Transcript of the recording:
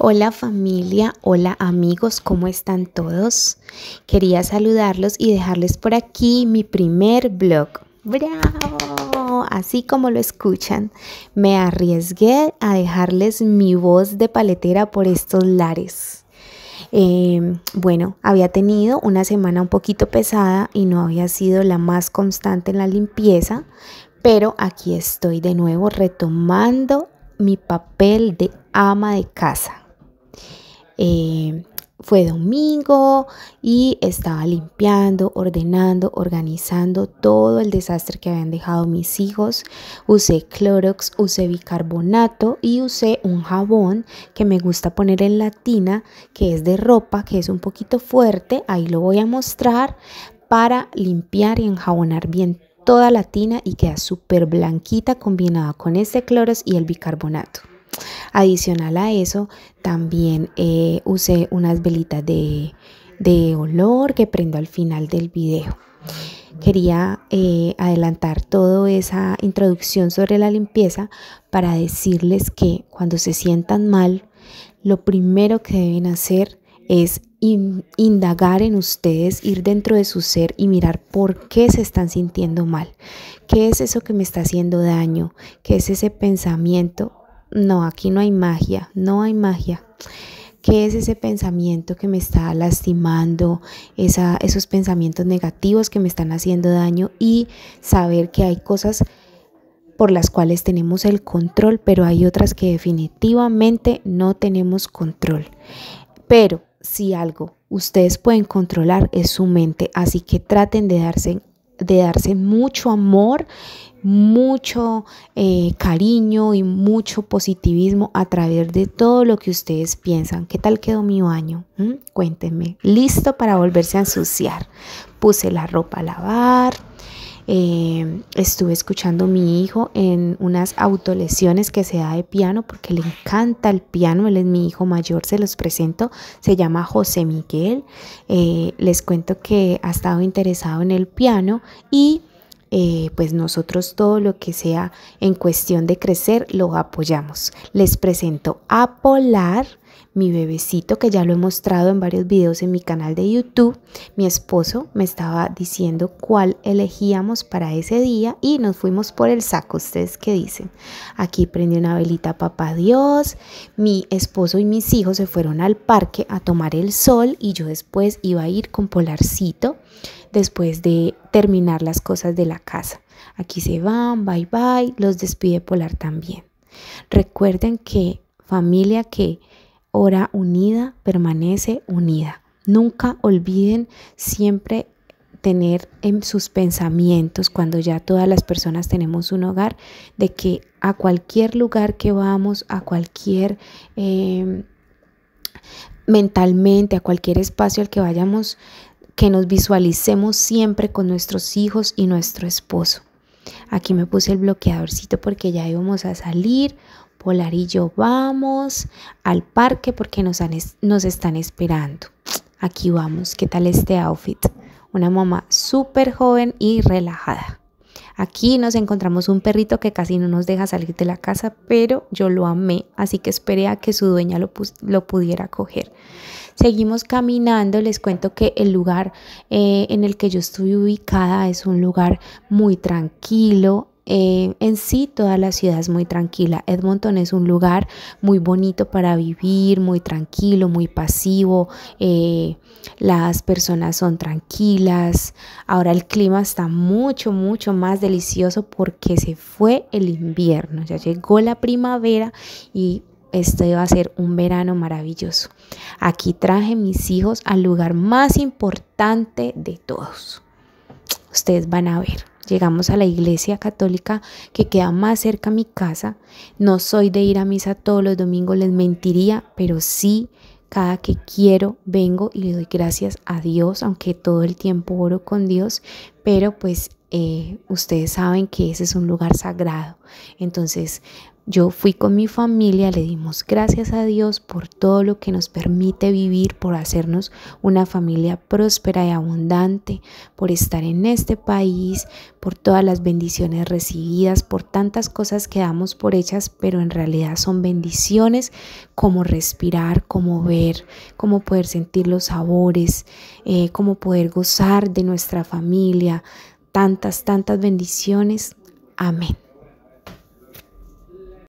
Hola familia, hola amigos, ¿cómo están todos? Quería saludarlos y dejarles por aquí mi primer blog. ¡Bravo! Así como lo escuchan, me arriesgué a dejarles mi voz de paletera por estos lares. Em, bueno, había tenido una semana un poquito pesada y no había sido la más constante en la limpieza, pero aquí estoy de nuevo retomando mi papel de ama de casa. Eh, fue domingo y estaba limpiando, ordenando, organizando todo el desastre que habían dejado mis hijos. Usé Clorox, usé bicarbonato y usé un jabón que me gusta poner en la tina, que es de ropa, que es un poquito fuerte, ahí lo voy a mostrar, para limpiar y enjabonar bien toda la tina y queda súper blanquita combinada con este Clorox y el bicarbonato. Adicional a eso, también eh, usé unas velitas de, olor que prendo al final del video. Quería eh, adelantar toda esa introducción sobre la limpieza para decirles que cuando se sientan mal, lo primero que deben hacer es indagar en ustedes, ir dentro de su ser y mirar por qué se están sintiendo mal, qué es eso que me está haciendo daño, qué es ese pensamiento no, aquí no hay magia, no hay magia. ¿Qué es ese pensamiento que me está lastimando, esos pensamientos negativos que me están haciendo daño y saber que hay cosas por las cuales tenemos el control, pero hay otras que definitivamente no tenemos control. Pero si algo ustedes pueden controlar es su mente, así que traten de darse de darse mucho amor, mucho eh, cariño y mucho positivismo a través de todo lo que ustedes piensan. ¿Qué tal quedó mi baño? ¿Mm? Cuéntenme. Listo para volverse a ensuciar. Puse la ropa a lavar. Eh, estuve escuchando a mi hijo en unas autolesiones que se da de piano porque le encanta el piano. Él es mi hijo mayor, se los presento. Se llama José Miguel. Eh, les cuento que ha estado interesado en el piano y eh, pues nosotros todo lo que sea en cuestión de crecer lo apoyamos. Les presento a Polar, mi bebecito que ya lo he mostrado en varios videos en mi canal de YouTube. Mi esposo me estaba diciendo cuál elegíamos para ese día y nos fuimos por el saco. ¿Ustedes qué dicen? Aquí prendí una velita papá Dios. Mi esposo y mis hijos se fueron al parque a tomar el sol y yo después iba a ir con Polarcito después de terminar las cosas de la casa. Aquí se van, bye bye, los despide Polar también. Recuerden que familia que ora unida permanece unida. Nunca olviden siempre tener en sus pensamientos cuando ya todas las personas tenemos un hogar de que a cualquier lugar que vamos, a cualquier... Eh, mentalmente, a cualquier espacio al que vayamos, que nos visualicemos siempre con nuestros hijos y nuestro esposo. Aquí me puse el bloqueadorcito porque ya íbamos a salir. Polarillo, vamos al parque porque nos, nos están esperando. Aquí vamos. ¿Qué tal este outfit? Una mamá súper joven y relajada. Aquí nos encontramos un perrito que casi no nos deja salir de la casa, pero yo lo amé, así que esperé a que su dueña lo, pudiera coger. Seguimos caminando, les cuento que el lugar eh, en el que yo estoy ubicada es un lugar muy tranquilo, eh, en sí, toda la ciudad es muy tranquila. Edmonton es un lugar muy bonito para vivir, muy tranquilo, muy pasivo. Eh, las personas son tranquilas. Ahora el clima está mucho, mucho más delicioso porque se fue el invierno. Ya llegó la primavera y este va a ser un verano maravilloso. Aquí traje mis hijos al lugar más importante de todos. Ustedes van a ver llegamos a la iglesia católica que queda más cerca a mi casa. No soy de ir a misa todos los domingos, les mentiría, pero sí cada que quiero vengo y le doy gracias a Dios, aunque todo el tiempo oro con Dios, pero pues eh, ustedes saben que ese es un lugar sagrado. Entonces yo fui con mi familia, le dimos gracias a Dios por todo lo que nos permite vivir, por hacernos una familia próspera y abundante, por estar en este país, por todas las bendiciones recibidas, por tantas cosas que damos por hechas, pero en realidad son bendiciones como respirar, como ver, como poder sentir los sabores, eh, como poder gozar de nuestra familia, tantas, tantas bendiciones. Amén.